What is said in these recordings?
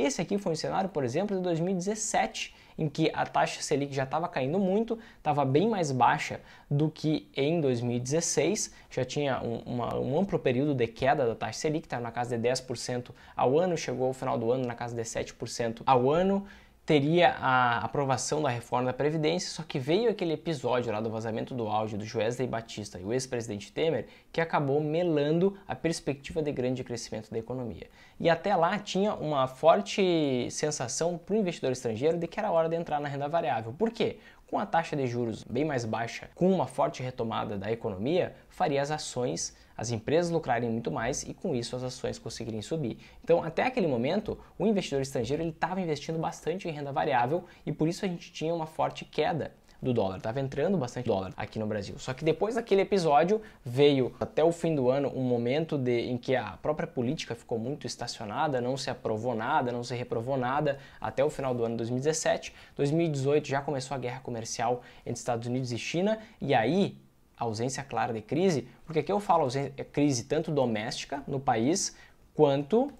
Esse aqui foi um cenário, por exemplo, de 2017, em que a taxa Selic já estava caindo muito, estava bem mais baixa do que em 2016, já tinha um, uma, um amplo período de queda da taxa Selic, estava na casa de 10% ao ano, chegou ao final do ano na casa de 7% ao ano, teria a aprovação da reforma da Previdência, só que veio aquele episódio lá do vazamento do áudio do Joesley Batista e o ex-presidente Temer que acabou melando a perspectiva de grande crescimento da economia. E até lá tinha uma forte sensação para o investidor estrangeiro de que era hora de entrar na renda variável. Por quê? Com a taxa de juros bem mais baixa, com uma forte retomada da economia, faria as ações, as empresas lucrarem muito mais e com isso as ações conseguirem subir. Então, até aquele momento, o investidor estrangeiro ele estava investindo bastante em renda variável e por isso a gente tinha uma forte queda do dólar. Estava entrando bastante dólar aqui no Brasil. Só que depois daquele episódio veio até o fim do ano um momento de, em que a própria política ficou muito estacionada, não se aprovou nada, não se reprovou nada até o final do ano 2017. 2018 já começou a guerra comercial entre Estados Unidos e China e aí ausência clara de crise, porque aqui eu falo ausência, é crise tanto doméstica no país quanto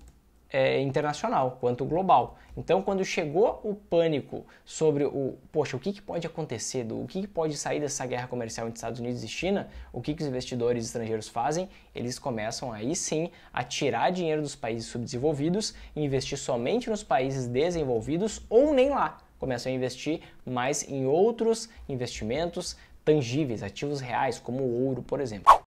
é, internacional, quanto global. Então, quando chegou o pânico sobre o, poxa, o que, que pode acontecer, do, o que, que pode sair dessa guerra comercial entre Estados Unidos e China, o que, que os investidores estrangeiros fazem? Eles começam aí sim a tirar dinheiro dos países subdesenvolvidos e investir somente nos países desenvolvidos ou nem lá. Começam a investir mais em outros investimentos tangíveis, ativos reais, como o ouro, por exemplo.